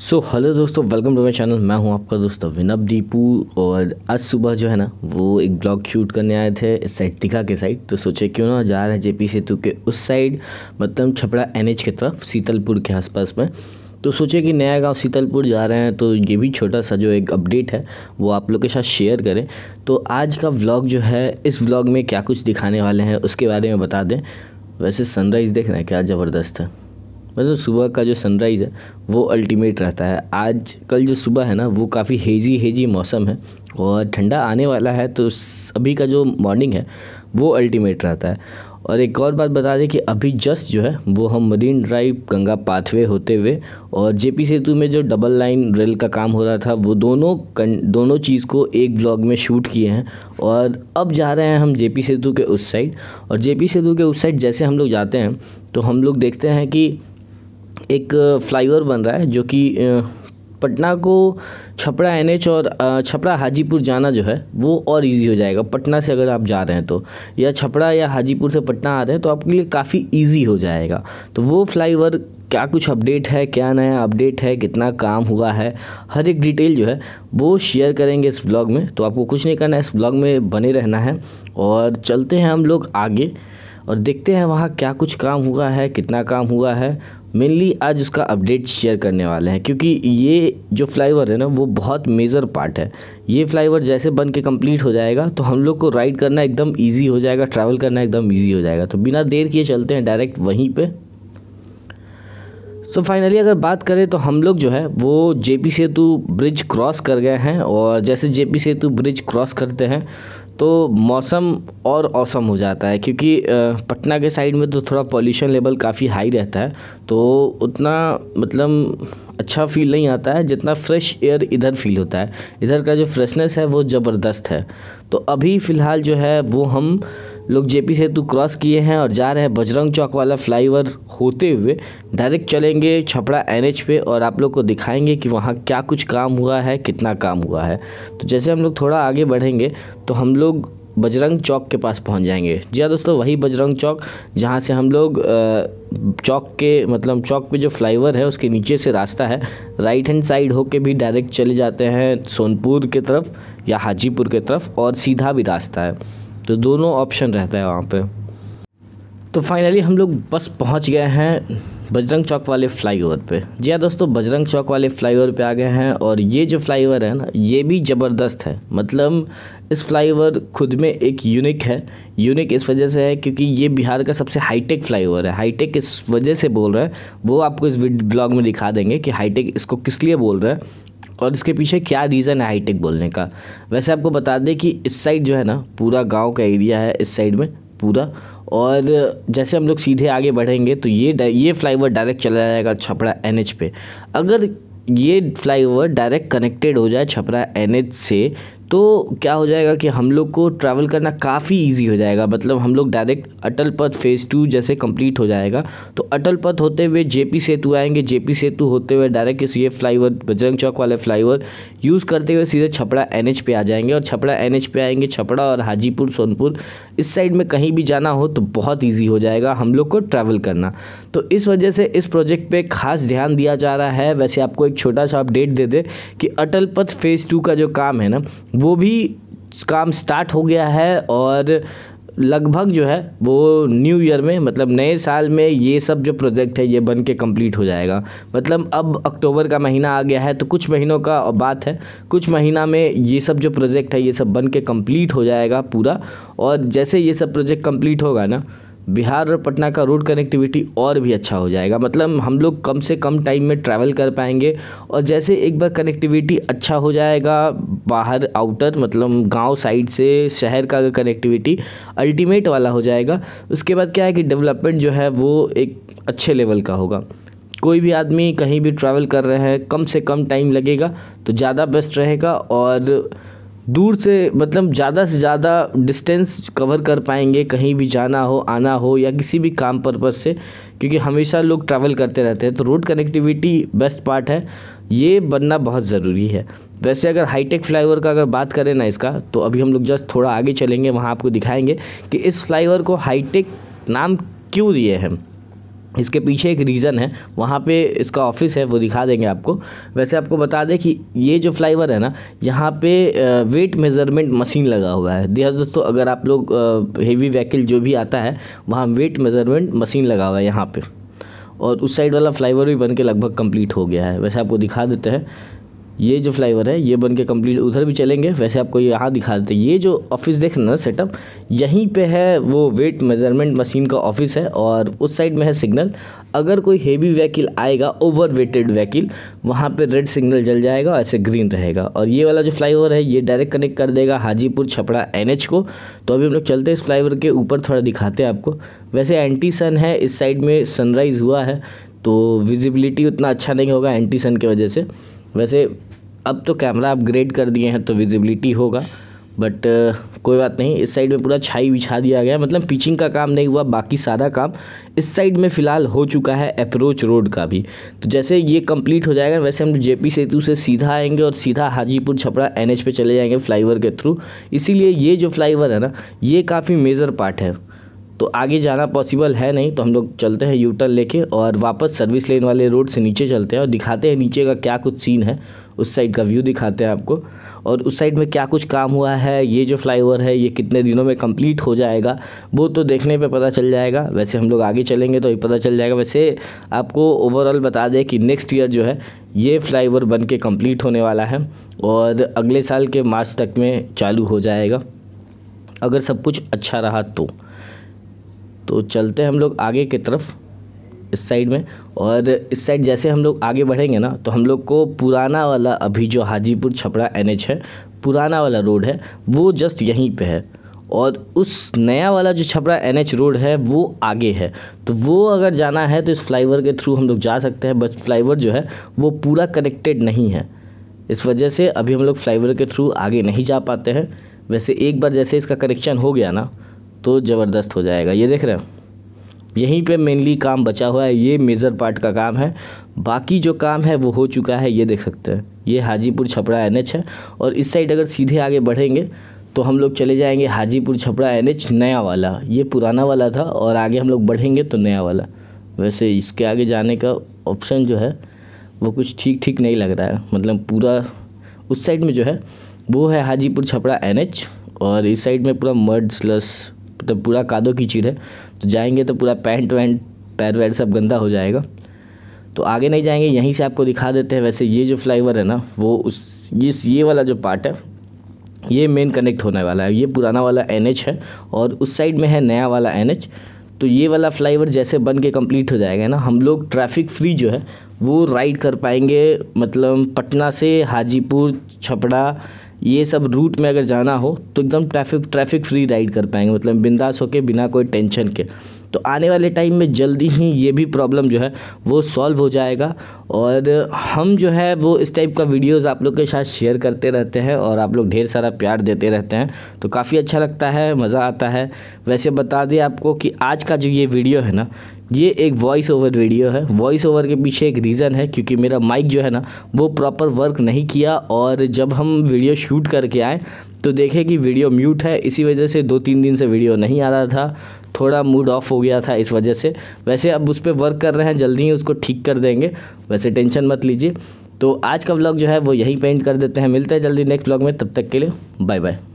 सो hello दोस्तों welcome to my channel मैं हूं आपका दोस्त विनब दीपू और आज सुबह जो है ना वो एक ब्लॉग शूट करने आए थे इस साइड तिखा के साइड तो सोचे क्यों ना जा रहे हैं जेपी सेतु के उस साइड मतलब छपड़ा एनएच की तरफ सीतलपुर के आसपास में तो सोचे कि नया गांव सीतलपुर जा रहे हैं तो ये भी छोटा सा जो एक अपडेट है वो आप लोग के साथ शेयर करें तो आज का व्लॉग जो है इस व्लॉग में क्या कुछ दिखाने वाले हैं उसके बारे में बता दें वैसे सनराइज़ देख रहे हैं क्या ज़बरदस्त है मतलब सुबह का जो सनराइज़ है वो अल्टीमेट रहता है आज कल जो सुबह है ना वो काफ़ी हेजी हेजी मौसम है और ठंडा आने वाला है तो अभी का जो मॉर्निंग है वो अल्टीमेट रहता है और एक और बात बता दें कि अभी जस्ट जो है वो हम मरीन ड्राइव गंगा पाथवे होते हुए और जेपी सेतु में जो डबल लाइन रेल का काम हो रहा था वो दोनों कन, दोनों चीज़ को एक ब्लॉग में शूट किए हैं और अब जा रहे हैं हम जेपी सेतु के उस साइड और जेपी सेतु के उस साइड जैसे हम लोग जाते हैं तो हम लोग देखते हैं कि एक फ्लाईओवर बन रहा है जो कि पटना को छपरा एन और छपरा हाजीपुर जाना जो है वो और इजी हो जाएगा पटना से अगर आप जा रहे हैं तो या छपरा या हाजीपुर से पटना आ रहे हैं तो आपके लिए काफ़ी इजी हो जाएगा तो वो फ्लाईओवर क्या कुछ अपडेट है क्या नया अपडेट है कितना काम हुआ है हर एक डिटेल जो है वो शेयर करेंगे इस ब्लॉग में तो आपको कुछ नहीं करना है इस ब्लॉग में बने रहना है और चलते हैं हम लोग आगे और देखते हैं वहाँ क्या कुछ काम हुआ है कितना काम हुआ है मेनली आज उसका अपडेट शेयर करने वाले हैं क्योंकि ये जो फ्लाईओवर है ना वो बहुत मेजर पार्ट है ये फ्लाईओवर जैसे बन के कम्प्लीट हो जाएगा तो हम लोग को राइड करना एकदम ईजी हो जाएगा ट्रैवल करना एकदम ईजी हो जाएगा तो बिना देर किए चलते हैं डायरेक्ट वहीं पर सो so फाइनली अगर बात करें तो हम लोग जो है वो जेपी सेतु ब्रिज क्रॉस कर गए हैं और जैसे जेपी सेतु ब्रिज क्रॉस करते हैं तो मौसम और औसम हो जाता है क्योंकि पटना के साइड में तो थोड़ा पॉल्यूशन लेवल काफ़ी हाई रहता है तो उतना मतलब अच्छा फील नहीं आता है जितना फ्रेश एयर इधर फील होता है इधर का जो फ्रेशनेस है वो ज़बरदस्त है तो अभी फ़िलहाल जो है वो हम लोग जेपी सेतु क्रॉस किए हैं और जा रहे हैं बजरंग चौक वाला फ्लाईओवर होते हुए डायरेक्ट चलेंगे छपड़ा एनएच पे और आप लोग को दिखाएंगे कि वहाँ क्या कुछ काम हुआ है कितना काम हुआ है तो जैसे हम लोग थोड़ा आगे बढ़ेंगे तो हम लोग बजरंग चौक के पास पहुंच जाएंगे जी हाँ दोस्तों वही बजरंग चौक जहाँ से हम लोग चौक के मतलब चौक पे जो फ्लाईओवर है उसके नीचे से रास्ता है राइट हैंड साइड होके भी डायरेक्ट चले जाते हैं सोनपुर के तरफ या हाजीपुर के तरफ और सीधा भी रास्ता है तो दोनों ऑप्शन रहता है वहाँ पे तो फाइनली हम लोग बस पहुँच गए हैं बजरंग चौक वाले फ्लाईओवर पे जी हाँ दोस्तों बजरंग चौक वाले फ्लाईओवर पे आ गए हैं और ये जो फ्लाईओवर है ना ये भी ज़बरदस्त है मतलब इस फ्लाईओवर खुद में एक यूनिक है यूनिक इस वजह से है क्योंकि ये बिहार का सबसे हाईटेक फ्लाईओवर है हाईटेक इस वजह से बोल रहे हैं वो आपको इस ब्लॉग में दिखा देंगे कि हाईटेक इसको किस लिए बोल रहा है और इसके पीछे क्या रीज़न है हाईटेक बोलने का वैसे आपको बता दें कि इस साइड जो है ना पूरा गाँव का एरिया है इस साइड में पूरा और जैसे हम लोग सीधे आगे बढ़ेंगे तो ये ये फ्लाईओवर डायरेक्ट चला जाएगा छपरा एन पे अगर ये फ्लाईओवर डायरेक्ट कनेक्टेड हो जाए छपरा एन से तो क्या हो जाएगा कि हम लोग को ट्रैवल करना काफ़ी ईजी हो जाएगा मतलब हम लोग डायरेक्ट अटल पथ फेज़ टू जैसे कंप्लीट हो जाएगा तो अटल पथ होते हुए जेपी सेतु आएंगे जेपी सेतु होते हुए डायरेक्ट इस ये फ्लाईओवर बजरंग चौक वाले फ्लाईओवर यूज़ करते हुए सीधे छपड़ा एन एच पे आ जाएंगे और छपड़ा एन एच पे आएंगे छपड़ा और हाजीपुर सोनपुर इस साइड में कहीं भी जाना हो तो बहुत ईजी हो जाएगा हम लोग को ट्रैवल करना तो इस वजह से इस प्रोजेक्ट पर खास ध्यान दिया जा रहा है वैसे आपको एक छोटा सा अपडेट दे दे कि अटल पथ फेज़ टू का जो काम है ना वो भी काम स्टार्ट हो गया है और लगभग जो है वो न्यू ईयर में मतलब नए साल में ये सब जो प्रोजेक्ट है ये बन के कम्प्लीट हो जाएगा मतलब अब अक्टूबर का महीना आ गया है तो कुछ महीनों का बात है कुछ महीना में ये सब जो प्रोजेक्ट है ये सब बन के कम्प्लीट हो जाएगा पूरा और जैसे ये सब प्रोजेक्ट कम्प्लीट होगा ना बिहार और पटना का रोड कनेक्टिविटी और भी अच्छा हो जाएगा मतलब हम लोग कम से कम टाइम में ट्रैवल कर पाएंगे और जैसे एक बार कनेक्टिविटी अच्छा हो जाएगा बाहर आउटर मतलब गांव साइड से शहर का कनेक्टिविटी अल्टीमेट वाला हो जाएगा उसके बाद क्या है कि डेवलपमेंट जो है वो एक अच्छे लेवल का होगा कोई भी आदमी कहीं भी ट्रैवल कर रहे हैं कम से कम टाइम लगेगा तो ज़्यादा बेस्ट रहेगा और दूर से मतलब ज़्यादा से ज़्यादा डिस्टेंस कवर कर पाएंगे कहीं भी जाना हो आना हो या किसी भी काम पर्पज़ से क्योंकि हमेशा लोग ट्रैवल करते रहते हैं तो रोड कनेक्टिविटी बेस्ट पार्ट है ये बनना बहुत ज़रूरी है वैसे अगर हाईटेक ओवर का अगर बात करें ना इसका तो अभी हम लोग जस्ट थोड़ा आगे चलेंगे वहाँ आपको दिखाएंगे कि इस ओवर को हाईटेक नाम क्यों दिए हैं इसके पीछे एक रीज़न है वहाँ पे इसका ऑफिस है वो दिखा देंगे आपको वैसे आपको बता दें कि ये जो फ्लाईवर है ना यहाँ पे वेट मेज़रमेंट मशीन लगा हुआ है दिया दोस्तों अगर आप लोग हेवी व्हीकल जो भी आता है वहाँ वेट मेज़रमेंट मशीन लगा हुआ है यहाँ पे और उस साइड वाला फ्लाईवर भी बन के लगभग कम्प्लीट हो गया है वैसे आपको दिखा देते हैं ये जो फ्लाईओवर है ये बन के कम्प्लीट उधर भी चलेंगे वैसे आपको यहाँ दिखा देते ये जो ऑफिस देख ना सेटअप यहीं पे है वो वेट मेजरमेंट मशीन का ऑफिस है और उस साइड में है सिग्नल अगर कोई हेवी व्हीकल आएगा ओवर वेटेड व्हीकल वहाँ पे रेड सिग्नल जल जाएगा ऐसे ग्रीन रहेगा और ये वाला जो फ्लाई है ये डायरेक्ट कनेक्ट कर देगा हाजीपुर छपड़ा एन को तो अभी हम लोग चलते हैं इस फ्लाई के ऊपर थोड़ा दिखाते हैं आपको वैसे एंटी सन है इस साइड में सनराइज़ हुआ है तो विजिबिलिटी उतना अच्छा नहीं होगा एंटी सन की वजह से वैसे अब तो कैमरा अपग्रेड कर दिए हैं तो विजिबिलिटी होगा बट uh, कोई बात नहीं इस साइड में पूरा छाई बिछा दिया गया मतलब पिचिंग का काम नहीं हुआ बाकी सारा काम इस साइड में फ़िलहाल हो चुका है अप्रोच रोड का भी तो जैसे ये कंप्लीट हो जाएगा वैसे हम जेपी सेतु से सीधा आएंगे और सीधा हाजीपुर छपरा एनएच पे चले जाएंगे फ्लाईओवर के थ्रू इसीलिए ये जो फ्लाईओवर है ना ये काफ़ी मेजर पार्ट है तो आगे जाना पॉसिबल है नहीं तो हम लोग चलते हैं यूटर लेके और वापस सर्विस लेन वाले रोड से नीचे चलते हैं और दिखाते हैं नीचे का क्या कुछ सीन है उस साइड का व्यू दिखाते हैं आपको और उस साइड में क्या कुछ काम हुआ है ये जो फ्लाईओवर है ये कितने दिनों में कंप्लीट हो जाएगा वो तो देखने पे पता चल जाएगा वैसे हम लोग आगे चलेंगे तो ये पता चल जाएगा वैसे आपको ओवरऑल बता दें कि नेक्स्ट ईयर जो है ये फ्लाईओवर बन के कम्प्लीट होने वाला है और अगले साल के मार्च तक में चालू हो जाएगा अगर सब कुछ अच्छा रहा तो तो चलते हैं हम लोग आगे की तरफ इस साइड में और इस साइड जैसे हम लोग आगे बढ़ेंगे ना तो हम लोग को पुराना वाला अभी जो हाजीपुर छपरा एनएच है पुराना वाला रोड है वो जस्ट यहीं पे है और उस नया वाला जो छपरा एनएच रोड है वो आगे है तो वो अगर जाना है तो इस फ्लाईओवर के थ्रू हम लोग जा सकते हैं बट फ्लाईओवर जो है वो पूरा कनेक्टेड नहीं है इस वजह से अभी हम लोग फ्लाईओवर के थ्रू आगे नहीं जा पाते हैं वैसे एक बार जैसे इसका कनेक्शन हो गया ना तो ज़बरदस्त हो जाएगा ये देख रहे हो यहीं पे मेनली काम बचा हुआ है ये मेज़र पार्ट का काम है बाकी जो काम है वो हो चुका है ये देख सकते हैं ये हाजीपुर छपरा एन है और इस साइड अगर सीधे आगे बढ़ेंगे तो हम लोग चले जाएंगे हाजीपुर छपरा एन नया वाला ये पुराना वाला था और आगे हम लोग बढ़ेंगे तो नया वाला वैसे इसके आगे जाने का ऑप्शन जो है वो कुछ ठीक ठीक नहीं लग रहा है मतलब पूरा उस साइड में जो है वो है हाजीपुर छपरा एन और इस साइड में पूरा मर्ड स्लस तो पूरा कादों चीड़ है तो जाएंगे तो पूरा पैंट वैंट पैर वैर सब गंदा हो जाएगा तो आगे नहीं जाएंगे यहीं से आपको दिखा देते हैं वैसे ये जो फ्लाई है ना वो उस ये ये वाला जो पार्ट है ये मेन कनेक्ट होने वाला है ये पुराना वाला एन है और उस साइड में है नया वाला एन तो ये वाला फ्लाई जैसे बन के कम्प्लीट हो जाएगा ना हम लोग ट्रैफिक फ्री जो है वो राइड कर पाएंगे मतलब पटना से हाजीपुर छपड़ा ये सब रूट में अगर जाना हो तो एकदम ट्रैफिक ट्रैफिक फ्री राइड कर पाएंगे मतलब बिंदास होकर बिना कोई टेंशन के तो आने वाले टाइम में जल्दी ही ये भी प्रॉब्लम जो है वो सॉल्व हो जाएगा और हम जो है वो इस टाइप का वीडियोस आप लोग के साथ शेयर करते रहते हैं और आप लोग ढेर सारा प्यार देते रहते हैं तो काफ़ी अच्छा लगता है मज़ा आता है वैसे बता दें आपको कि आज का जो ये वीडियो है ना ये एक वॉइस ओवर वीडियो है वॉइस ओवर के पीछे एक रीज़न है क्योंकि मेरा माइक जो है ना वो प्रॉपर वर्क नहीं किया और जब हम वीडियो शूट करके आए तो देखे कि वीडियो म्यूट है इसी वजह से दो तीन दिन से वीडियो नहीं आ रहा था थोड़ा मूड ऑफ हो गया था इस वजह से वैसे अब उस पर वर्क कर रहे हैं जल्दी ही उसको ठीक कर देंगे वैसे टेंशन मत लीजिए तो आज का व्लॉग जो है वो यहीं पेंट कर देते हैं मिलते हैं जल्दी नेक्स्ट व्लॉग में तब तक के लिए बाय बाय